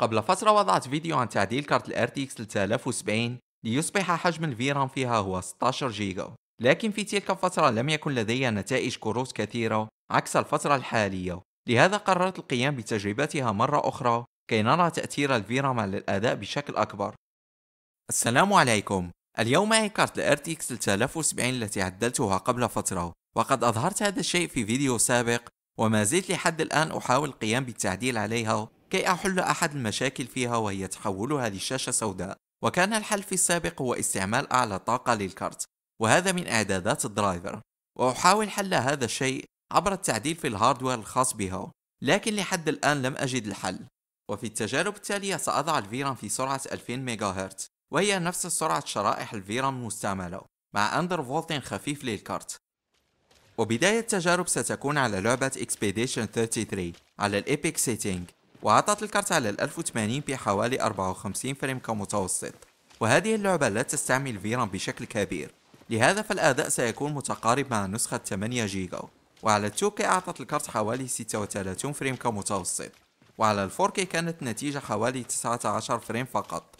قبل فترة وضعت فيديو عن تعديل كارت الـ RTX 3070 ليصبح حجم الفيرام فيها هو 16 جيجا لكن في تلك الفترة لم يكن لدي نتائج كروس كثيرة عكس الفترة الحالية لهذا قررت القيام بتجربتها مرة أخرى كي نرى تأثير الفيرام على الأداء بشكل أكبر السلام عليكم اليوم معي كارت الـ RTX 3070 التي عدلتها قبل فترة وقد أظهرت هذا الشيء في فيديو سابق وما زلت لحد الآن أحاول القيام بالتعديل عليها كي أحل أحد المشاكل فيها وهي تحولها لشاشة سوداء وكان الحل في السابق هو استعمال أعلى طاقة للكارت وهذا من إعدادات الدرايفر وأحاول حل هذا الشيء عبر التعديل في الهاردوير الخاص بها لكن لحد الآن لم أجد الحل وفي التجارب التالية سأضع الفيرام في سرعة 2000 ميجا هرتز وهي نفس سرعة شرائح الفيرام المستعملة مع أندر فولت خفيف للكارت وبداية التجارب ستكون على لعبة Expedition 33 على الإيبك سيتينج وعطت الكارت على ال 1080 بحوالي 54 فريم كمتوسط وهذه اللعبة لا تستعمل فيران بشكل كبير لهذا فالأداء سيكون متقارب مع نسخة 8 جيجا وعلى 2K أعطت الكارت حوالي 36 فريم كمتوسط وعلى 4K كانت النتيجة حوالي 19 فريم فقط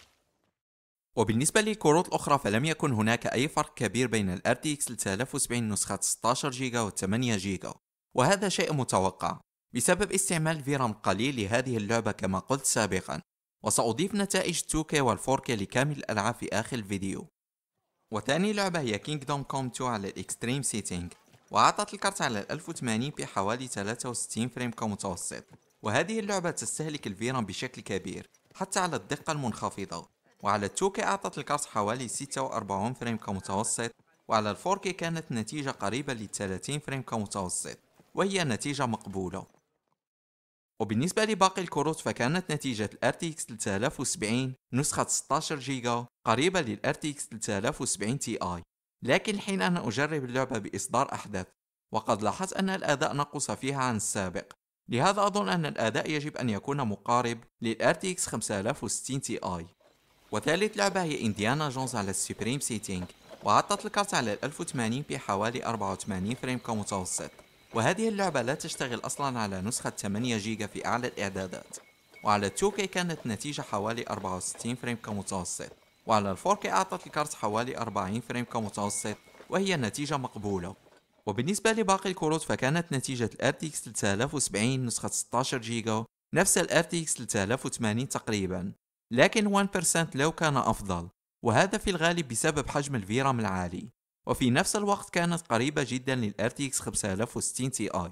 وبالنسبة للكروت الأخرى فلم يكن هناك أي فرق كبير بين الـ RTX 3070 نسخة 16 جيجا و 8 جيجا وهذا شيء متوقع بسبب استعمال فيرام قليل لهذه اللعبة كما قلت سابقا وسأضيف نتائج 2K وال4K لكامل الألعاب في آخر الفيديو وثاني لعبة هي Kingdom Come 2 على الإكستريم سيتينج وعطت الكارت على 1080 بحوالي 63 فريم كمتوسط وهذه اللعبة تستهلك الفيرام بشكل كبير حتى على الدقة المنخفضة وعلى 2K أعطت الكارت حوالي 46 فريم كمتوسط وعلى 4K كانت النتيجة قريبة ل 30 فريم كمتوسط وهي نتيجة مقبولة وبالنسبة لباقي الكروت فكانت نتيجة الـ RTX 3070 نسخة 16 جيجا قريبة للـ RTX 3070 Ti لكن حين أنا أجرب اللعبة بإصدار أحدث وقد لاحظت أن الأداء نقص فيها عن السابق لهذا أظن أن الأداء يجب أن يكون مقارب للـ RTX 5060 Ti وثالث لعبة هي إنديانا جونز على السوبريم سيتينج وعطت الكارت على الـ 1080 بحوالي 84 فريم كمتوسط وهذه اللعبة لا تشتغل أصلا على نسخة 8 جيجا في أعلى الإعدادات وعلى 2K كانت النتيجة حوالي 64 فريم كمتوسط وعلى 4K أعطت الكارت حوالي 40 فريم كمتوسط وهي نتيجة مقبولة وبالنسبة لباقي الكروت فكانت نتيجة الـ RTX 3070 نسخة 16 جيجا نفس الـ RTX 3080 تقريبا لكن 1% لو كان أفضل وهذا في الغالب بسبب حجم الفيرام العالي وفي نفس الوقت كانت قريبة جدا لل RTX 5060 Ti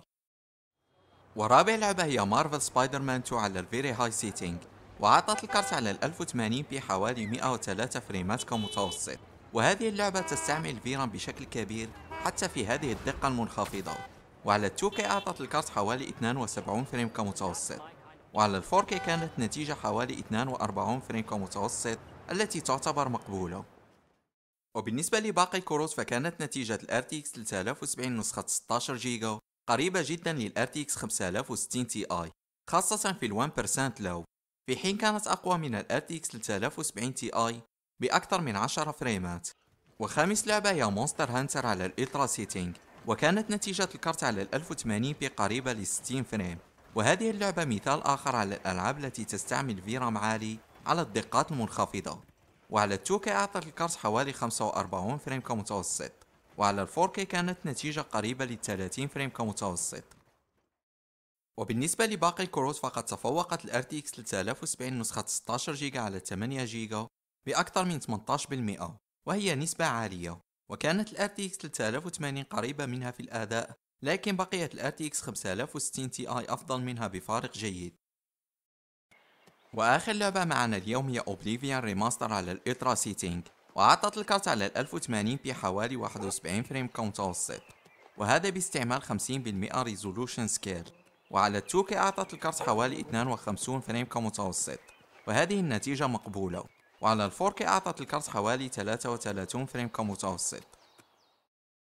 ورابع لعبة هي مارفل سبايدر مان 2 على الفيري هاي Setting وعطت الكارت على الـ 1080 بي حوالي 103 فريمات كمتوسط وهذه اللعبة تستعمل VRAM بشكل كبير حتى في هذه الدقة المنخفضة وعلى الـ 2K أعطت الكارت حوالي 72 فريم كمتوسط وعلى الـ 4K كانت نتيجة حوالي 42 فريم كمتوسط التي تعتبر مقبولة وبالنسبة لباقي الكروت فكانت نتيجة الـ RTX 3070 نسخة 16 جيجا قريبة جدا للـ RTX 5060 Ti خاصة في الـ 1% لو في حين كانت أقوى من الـ RTX 3070 Ti بأكثر من 10 فريمات وخامس لعبة هي مونستر هانتر على الالترا سيتينج وكانت نتيجة الكرت على الـ 1080 بي قريبة لـ 60 فريم وهذه اللعبة مثال آخر على الألعاب التي تستعمل فيرام عالي على الدقات المنخفضة وعلى 2 2K أعطت الكارت حوالي 45 فريم كمتوسط وعلى 4 4K كانت نتيجة قريبة لل 30 فريم كمتوسط وبالنسبة لباقي الكروت فقد تفوقت الـ RTX 3070 نسخة 16 جيجا على 8 جيجا بأكثر من 18% وهي نسبة عالية وكانت الـ RTX 3080 قريبة منها في الأداء لكن بقيت الـ RTX 5060 Ti أفضل منها بفارق جيد واخر لعبة معنا اليوم هي اوبليفيان ريماستر على الالترا سيتينج وعطت الكارت على 1080 1080 حوالي 71 فريم كمتوسط وهذا باستعمال 50% ريزولوشن سكيل وعلى 2 2K أعطت الكارت حوالي 52 فريم كمتوسط وهذه النتيجة مقبولة وعلى 4 4K أعطت الكارت حوالي 33 فريم كمتوسط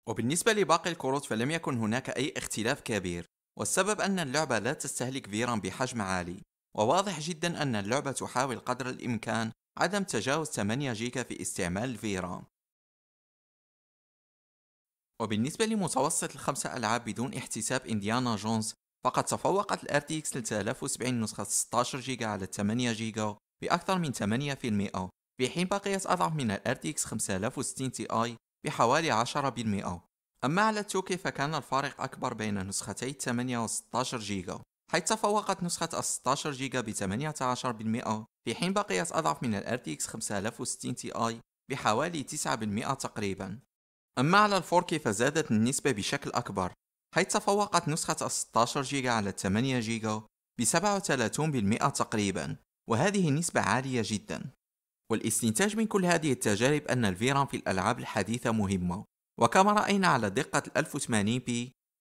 وبالنسبة لباقي الكروت فلم يكن هناك أي اختلاف كبير والسبب أن اللعبة لا تستهلك فيران بحجم عالي وواضح جدا أن اللعبة تحاول قدر الإمكان عدم تجاوز 8 جيجا في استعمال الفيرام وبالنسبة لمتوسط الخمسة ألعاب بدون احتساب إنديانا جونز فقد تفوقت الـ RTX 3070 نسخة 16 جيجا على 8 جيجا بأكثر من 8% في حين بقيت أضعف من الـ RTX 5060 Ti بحوالي 10% أما على التوكي فكان الفارق أكبر بين نسختي 8 و 16 جيجا حيث تفوقت نسخة ال 16 جيجا ب 18% في حين بقيت أضعف من ال RTX 5060 Ti بحوالي 9% تقريبا أما على ال 4K فزادت النسبة بشكل أكبر حيث تفوقت نسخة ال 16 جيجا على ال 8 جيجا ب 37% تقريبا وهذه نسبة عالية جدا والاستنتاج من كل هذه التجارب أن الفيرام في الألعاب الحديثة مهمة وكما رأينا على دقة 1080p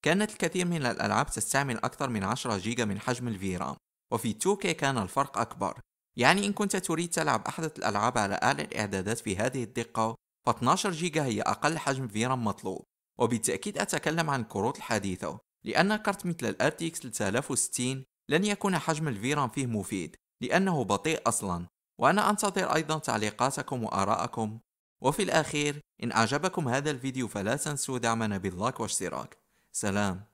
كانت الكثير من الألعاب تستعمل أكثر من 10 جيجا من حجم الفيرام وفي 2K كان الفرق أكبر يعني إن كنت تريد تلعب أحدث الألعاب على أعلى الإعدادات في هذه الدقة ف 12 جيجا هي أقل حجم فيرام مطلوب وبالتأكيد أتكلم عن الكروت الحديثة لأن كرت مثل الـ RTX 3060 لن يكون حجم الفيرام فيه مفيد لأنه بطيء أصلا وأنا أنتظر أيضا تعليقاتكم وآراءكم وفي الأخير إن أعجبكم هذا الفيديو فلا تنسوا دعمنا باللايك والاشتراك سلام